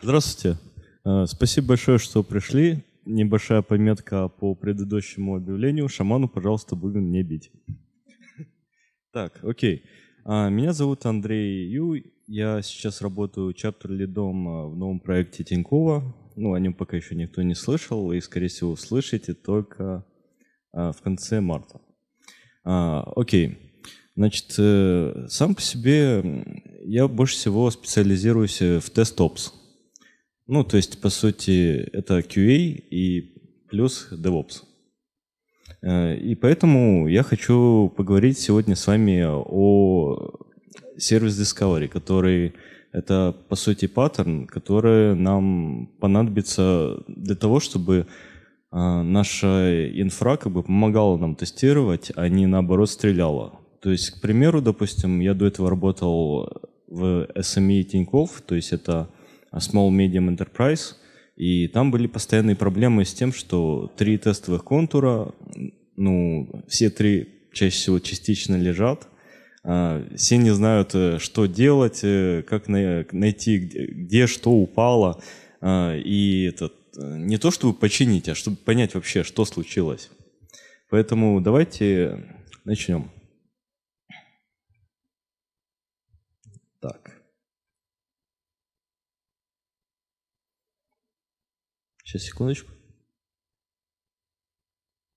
Здравствуйте. Э, спасибо большое, что пришли. Небольшая пометка по предыдущему объявлению. Шаману, пожалуйста, будем не бить. Так, окей. А, меня зовут Андрей Ю. Я сейчас работаю чаптер-лидом а, в новом проекте Тинькова. Ну, о нем пока еще никто не слышал, и, скорее всего, услышите только а, в конце марта. Окей. Значит, э, сам по себе я больше всего специализируюсь э, в тест-опс. Ну, то есть, по сути, это QA и плюс DevOps. Э, и поэтому я хочу поговорить сегодня с вами о сервис Discovery, который это, по сути, паттерн, который нам понадобится для того, чтобы э, наша инфра как бы помогала нам тестировать, а не наоборот стреляла. То есть, к примеру, допустим, я до этого работал в SME Тиньков, то есть это а small Medium Enterprise, и там были постоянные проблемы с тем, что три тестовых контура, ну, все три чаще всего частично лежат, а, все не знают, э, что делать, э, как найти, где что упало, а, и этот, э, не то чтобы починить, а чтобы понять вообще, что случилось. Поэтому давайте начнем. Сейчас, секундочку.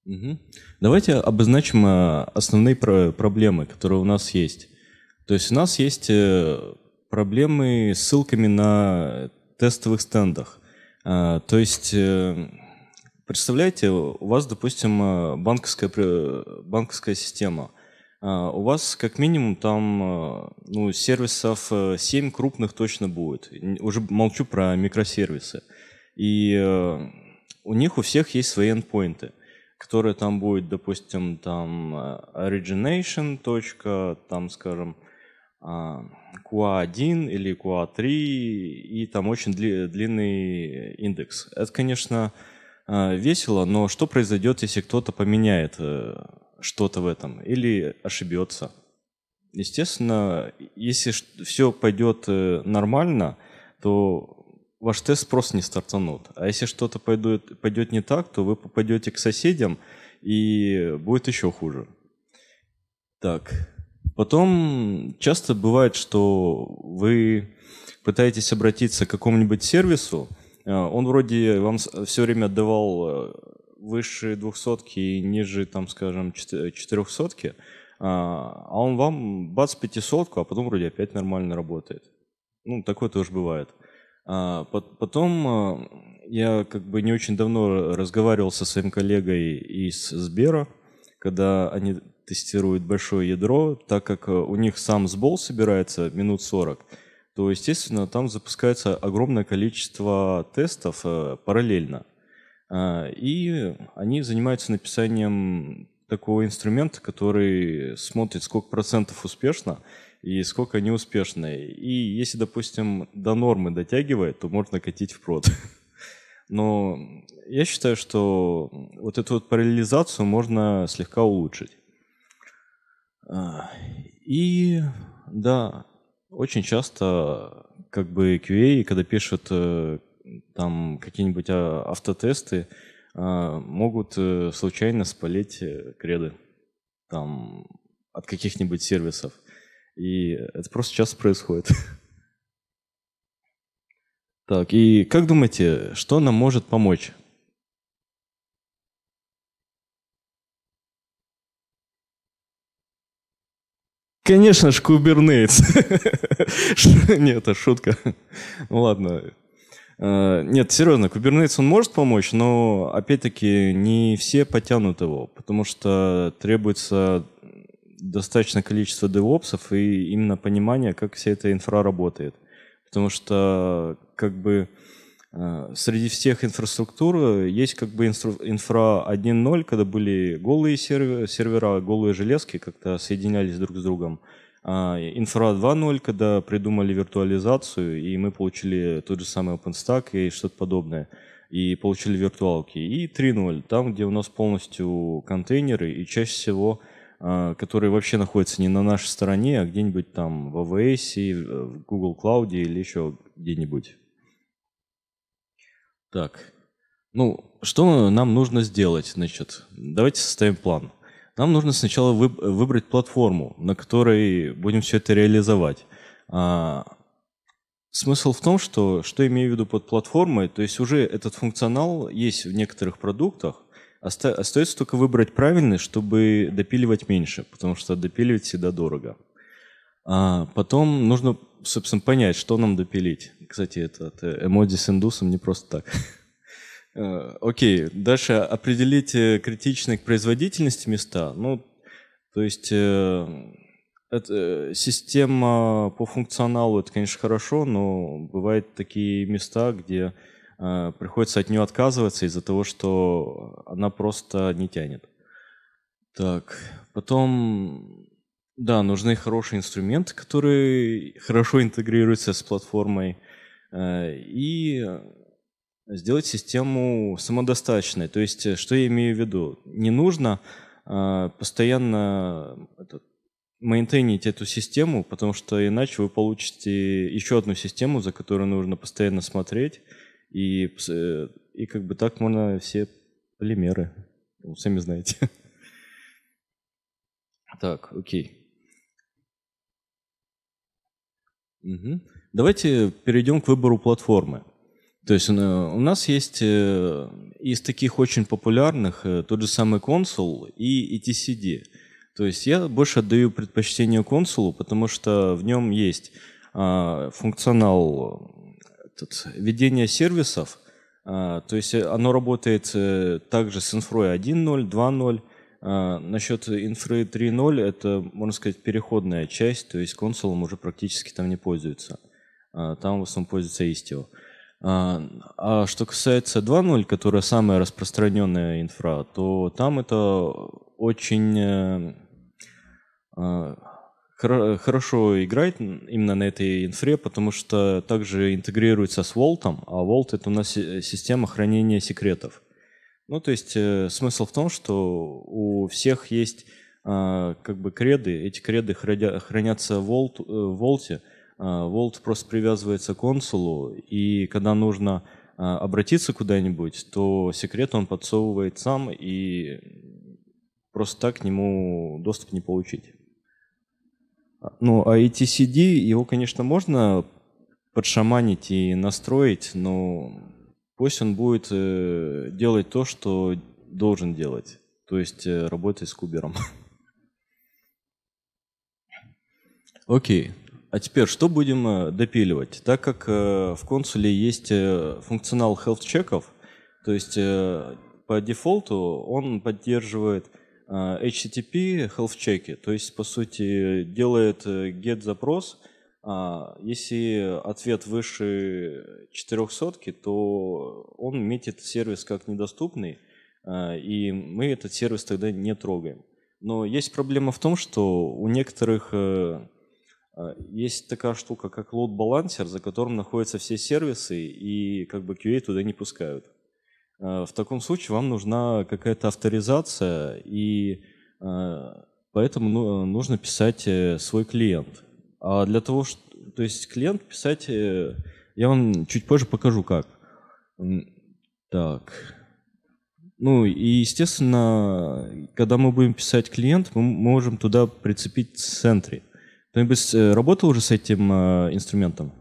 Угу. Давайте обозначим э, основные проблемы, которые у нас есть. То есть у нас есть э, проблемы с ссылками на тестовых стендах. А, то есть, э, представляете, у вас, допустим, банковская, банковская система. А, у вас как минимум там ну, сервисов 7 крупных точно будет. Уже молчу про микросервисы. И э, у них у всех есть свои эндпоинты, которые там будет, допустим, там э, origination. там, скажем, QA1 а, или QA3, и там очень длинный индекс. Это, конечно, э, весело, но что произойдет, если кто-то поменяет что-то в этом или ошибется? Естественно, если все пойдет нормально, то ваш тест просто не стартанут. А если что-то пойдет, пойдет не так, то вы попадете к соседям, и будет еще хуже. Так. Потом часто бывает, что вы пытаетесь обратиться к какому-нибудь сервису, а, он вроде вам все время отдавал э, выше двухсотки и ниже, там, скажем, четырехсотки, а, а он вам бац пятисотку, а потом вроде опять нормально работает. Ну, такое тоже бывает. А, потом а, я как бы не очень давно разговаривал со своим коллегой из Сбера, когда они тестируют большое ядро, так как а, у них сам сбол собирается минут 40, то, естественно, там запускается огромное количество тестов параллельно. И они занимаются написанием такого инструмента, который смотрит, сколько процентов успешно, и сколько неуспешное. И если, допустим, до нормы дотягивает, то можно катить впрод. Но я считаю, что вот эту вот параллелизацию можно слегка улучшить. А, и да, очень часто как бы QA, когда пишут э, там какие-нибудь а, автотесты, а, могут э, случайно спалить э, креды там от каких-нибудь сервисов. И это просто сейчас происходит. Так, и как думаете, что нам может помочь? Конечно же, Kubernetes. Нет, это шутка. Ну ладно. Э, нет, серьезно, Kubernetes он может помочь, но опять-таки не все потянут его, потому что требуется достаточное количество девопсов и именно понимание, как вся эта инфра работает. Потому что как бы э, среди всех инфраструктур есть как бы инстру, инфра 1.0, когда были голые сервера, голые железки как-то соединялись друг с другом. А инфра 2.0, когда придумали виртуализацию, и мы получили тот же самый OpenStack и что-то подобное, и получили виртуалки. И 3.0, там, где у нас полностью контейнеры, и чаще всего а, которые вообще находятся не на нашей стороне, а где-нибудь там в AWS, э, в Google Cloud или еще где-нибудь. Так, ну, что нам нужно сделать? Значит, давайте составим план. Нам нужно сначала выб выбрать платформу, на которой будем все это реализовать. А, смысл в том, что, что имею в виду под платформой, то есть уже этот функционал есть в некоторых продуктах, Оста- остается только выбрать правильный, чтобы допиливать меньше, потому что допиливать всегда дорого. А потом нужно, собственно, понять, что нам допилить. Кстати, этот эмодзи с индусом не просто так. Э, окей, okay. дальше определить э, критичные к производительности места. Ну, то есть э, это, э, система по функционалу, это, конечно, хорошо, но бывают такие места, где Э, приходится от нее отказываться из-за того, что она просто не тянет. Так, потом, да, нужны хорошие инструменты, которые хорошо интегрируются с платформой, э, и сделать систему самодостаточной. То есть, э, что я имею в виду? Не нужно постоянно этот, мейнтейнить эту систему, потому что иначе вы получите еще одну систему, за которую нужно постоянно смотреть, и, э, и как бы так можно все полимеры, ну, сами знаете. Так, окей. Угу. Давайте перейдем к выбору платформы. То есть э, у нас есть э, из таких очень популярных тот же самый консул и ETCD. То есть я больше отдаю предпочтение консулу, потому что в нем есть а, функционал тут, ведение сервисов. А, то есть э, оно работает э, также с инфрой 1.0, 2.0. Насчет инфры 3.0 это, можно сказать, переходная часть, то есть консулом уже практически там не пользуются. А, там в основном пользуется Istio. А, а что касается 2.0, которая самая распространенная инфра, то там это очень э, хоро- хорошо играет именно на этой инфре, потому что также интегрируется с Vault, а Vault это у нас система хранения секретов. Ну, то есть э, смысл в том, что у всех есть э, как бы креды, эти креды храня, хранятся в Vault, э, Vault, э, Vault просто привязывается к консулу, и когда нужно э, обратиться куда-нибудь, то секрет он подсовывает сам, и просто так к нему доступ не получить. Ну, а ATCD, его, конечно, можно подшаманить и настроить, но пусть он будет э, делать то, что должен делать, то есть э, работать с кубером. Окей. А теперь что будем э, допиливать? Так как в консуле есть функционал health чеков, то есть по дефолту он поддерживает Э, HTTP health чеки, то есть, по сути, делает get э, запрос. А, если ответ выше 400, то он метит сервис как недоступный, э, и мы этот сервис тогда не трогаем. Но есть проблема в том, что у некоторых есть такая штука, как load balancer, за которым находятся все сервисы, и как бы QA туда не пускают. Э, в таком случае вам нужна какая-то авторизация, и э, поэтому ну, нужно писать э, свой клиент. А для того, что, то есть клиент писать, я вам чуть позже покажу как. Так. Ну и, естественно, когда мы будем писать клиент, мы можем туда прицепить Sentry. Кто-нибудь работал уже с этим инструментом?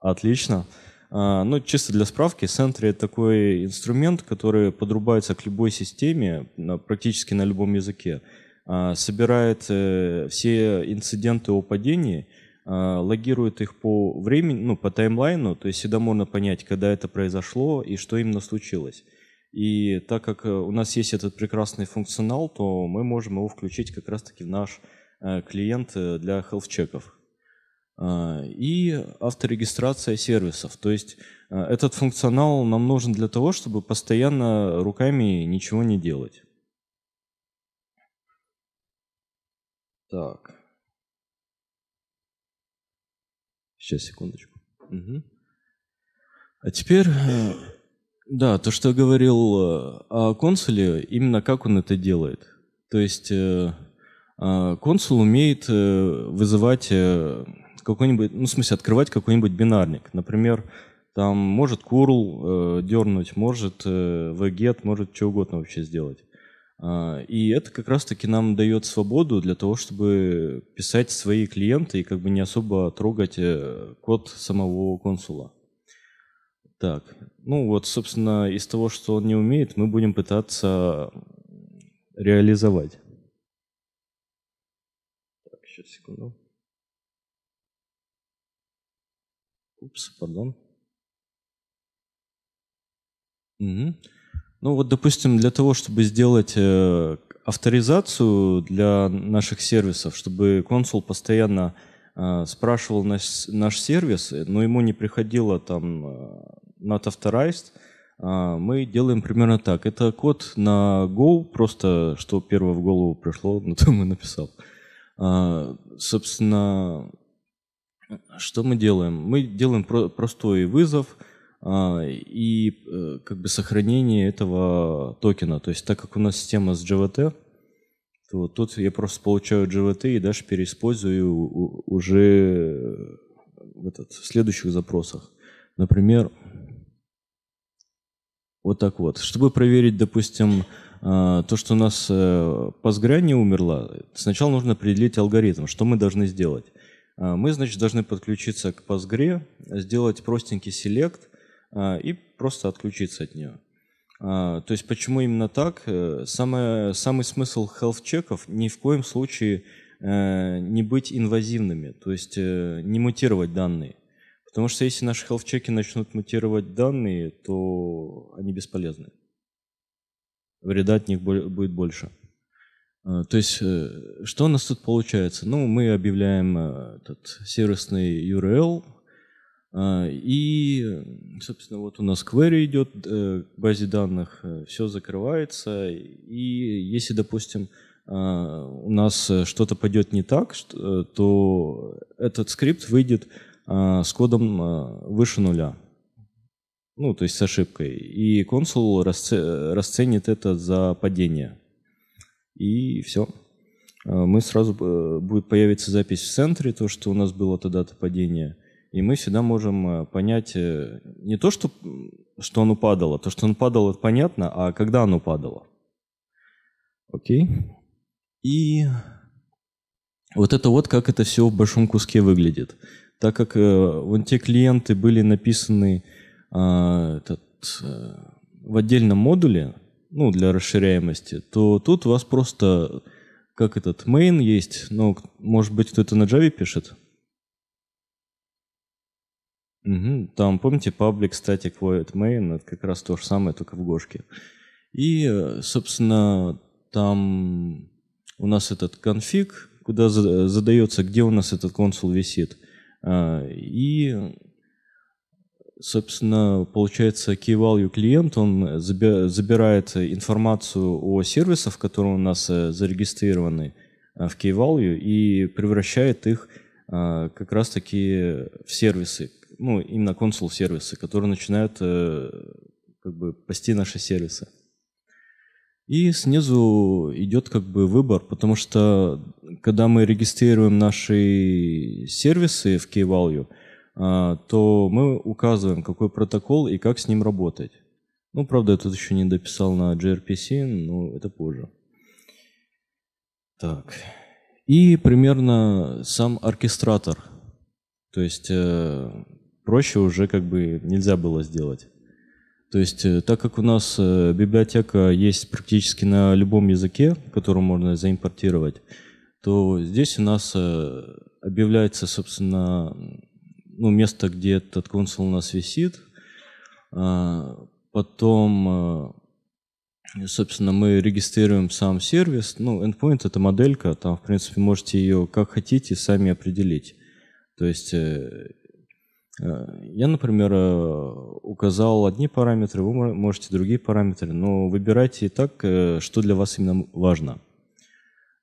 Отлично. Отлично. А, ну, чисто для справки, Sentry — такой инструмент, который подрубается к любой системе, практически на любом языке, а, собирает э, все инциденты о падении, а, логирует их по времени, ну, по таймлайну, то есть всегда можно понять, когда это произошло и что именно случилось. И так как э, у нас есть этот прекрасный функционал, то мы можем его включить как раз-таки в наш э, клиент для health-чеков. А, и авторегистрация сервисов. То есть а, этот функционал нам нужен для того, чтобы постоянно руками ничего не делать. Так. Сейчас, секундочку. Угу. А теперь, э, да, то, что я говорил э, о консуле, именно как он это делает. То есть э, а, консул умеет вызывать какой-нибудь, ну, в смысле, открывать какой-нибудь бинарник. Например, там может curl э, дернуть, может э, vget, может что угодно вообще сделать. Э, и это как раз-таки нам дает свободу для того, чтобы писать свои клиенты и как бы не особо трогать э, код самого консула. Так, ну вот, собственно, из того, что он не умеет, мы будем пытаться реализовать. Так, сейчас, секунду. Упс, пардон. Угу. Ну вот, допустим, для того, чтобы сделать э, авторизацию для наших сервисов, чтобы консул постоянно э, спрашивал наш, наш сервис, но ему не приходило там э, not authorized, э, мы делаем примерно так. Это код на Go, просто что первое в голову пришло, на то и написал. Э, собственно, что мы делаем? Мы делаем про- простой вызов а, и э, как бы сохранение этого токена. То есть так как у нас система с JVT, то тут я просто получаю JVT и даже переиспользую уже в, этот, в следующих запросах. Например, вот так вот. Чтобы проверить, допустим, а, то, что у нас Postgre э, не умерла, сначала нужно определить алгоритм, что мы должны сделать. А, мы, значит, должны подключиться к Postgre, сделать простенький селект а, и просто отключиться от нее. А, то есть почему именно так? Э, самое, самый смысл health-чеков ни в коем случае э, не быть инвазивными, то есть э, не мутировать данные. Потому что если наши чеки начнут мутировать данные, то они бесполезны. Вреда от них будет больше. Э, то есть, э, что у нас тут получается? Ну, мы объявляем э, этот сервисный URL, и, собственно, вот у нас query идет к базе данных, все закрывается, и если, допустим, у нас что-то пойдет не так, то этот скрипт выйдет с кодом выше нуля, ну, то есть с ошибкой, и консул расценит это за падение – и все. А, мы сразу, э, будет появиться запись в центре, то, что у нас было тогда-то падение, и мы всегда можем э, понять э, не то, что, что оно падало, то, что оно падало, это понятно, а когда оно падало. Окей? И вот это вот, как это все в большом куске выглядит. Так как э, вон те клиенты были написаны э, этот, э, в отдельном модуле, ну, для расширяемости, то тут у вас просто, как этот, main есть, но, может быть, кто-то на Java пишет? Угу. Там, помните, public static void main, это как раз то же самое, только в Гошке. И, э, собственно, там у нас этот конфиг, куда задается, где у нас этот консул висит. А, и Собственно, получается, key value клиент, он забирает информацию о сервисах, которые у нас э, зарегистрированы э, в key value, и превращает их э, как раз-таки в сервисы, ну, именно консул-сервисы, которые начинают как бы пасти наши сервисы. И снизу идет как бы выбор, потому что когда мы регистрируем наши сервисы в key value – а, то мы указываем, какой протокол и как с ним работать. Ну, правда, я тут еще не дописал на gRPC, но это позже. Так. И примерно сам оркестратор. То есть э, проще уже как бы нельзя было сделать. То есть, э, так как у нас э, библиотека есть практически на любом языке, который можно заимпортировать, то здесь у нас э, объявляется, собственно, ну, место, где этот консул у нас висит. А, потом, а, собственно, мы регистрируем сам сервис. Ну, endpoint — это моделька, там, в принципе, можете ее как хотите сами определить. То есть э, э, я, например, э, указал одни параметры, вы можете другие параметры, но выбирайте так, что для вас именно важно —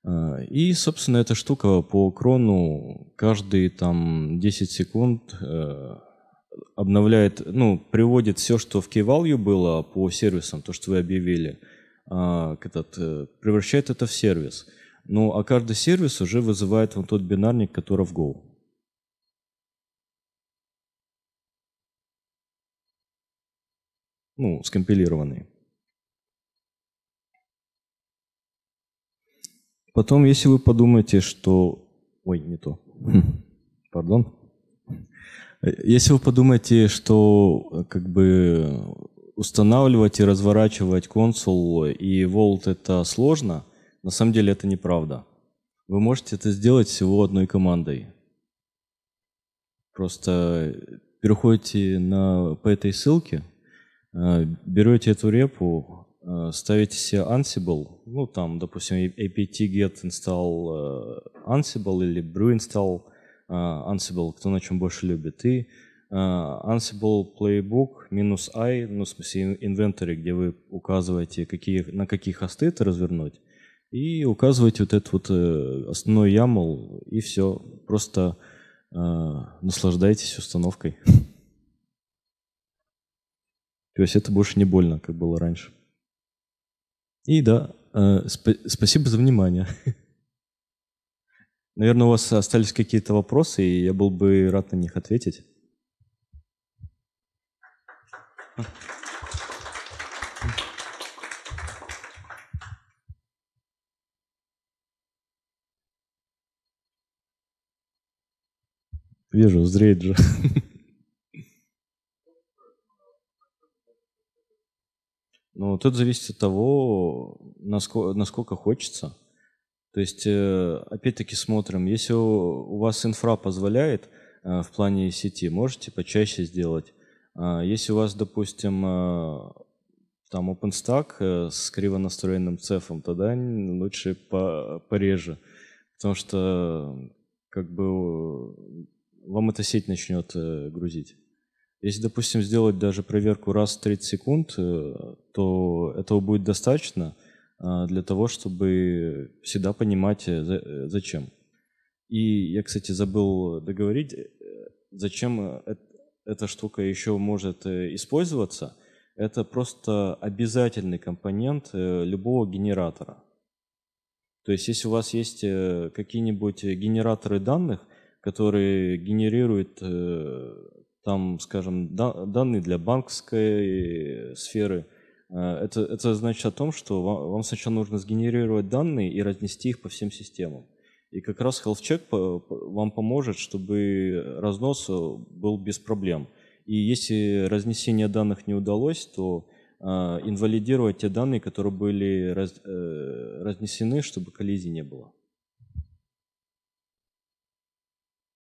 а, и, собственно, эта штука по крону каждые там 10 секунд э, обновляет, ну, приводит все, что в key-value было по сервисам, то, что вы объявили, а, этот, э, превращает это в сервис. Ну, а каждый сервис уже вызывает вот тот бинарник, который в Go. Ну, скомпилированный. Потом, если вы подумаете, что... Ой, не то. Пардон. Если вы подумаете, что э, как бы устанавливать и разворачивать консул и Volt это сложно, на самом деле это неправда. Вы можете это сделать всего одной командой. Просто э, переходите на, по этой ссылке, э, берете эту репу, Э, ставите себе Ansible, ну там, допустим, apt-get install э, Ansible или brew install э, Ansible, кто на чем больше любит, и Ansible Playbook минус I, ну, в смысле, инвентарь, где вы указываете, какие, на какие хосты это развернуть, и указываете вот этот вот основной YAML, и все. Просто э, наслаждайтесь установкой. То есть это больше не больно, как было раньше. И да, э, сп- спасибо за внимание. Наверное, у вас остались какие-то вопросы, и я был бы рад на них ответить. Вижу, зреет же. Вот это зависит от того, насколько, насколько хочется. То есть, э, опять-таки, смотрим. Если у вас инфра позволяет э, в плане сети, можете почаще сделать. А если у вас, допустим, э, там OpenStack с криво настроенным цефом, тогда лучше по пореже. Потому что как бы вам эта сеть начнет грузить. Если, допустим, сделать даже проверку раз в 30 секунд, э, то этого будет достаточно э, для того, чтобы всегда понимать, э, зачем. И я, кстати, забыл договорить, зачем эта штука еще может использоваться. Это просто обязательный компонент любого генератора. То есть, если у вас есть какие-нибудь генераторы данных, которые генерируют там, скажем, да, данные для банковской сферы. Э, это, это значит о том, что вам, вам сначала нужно сгенерировать данные и разнести их по всем системам. И как раз health check вам поможет, чтобы разнос э, был без проблем. И если разнесение данных не удалось, то э, инвалидировать те данные, которые были раз, э, разнесены, чтобы коллизий не было.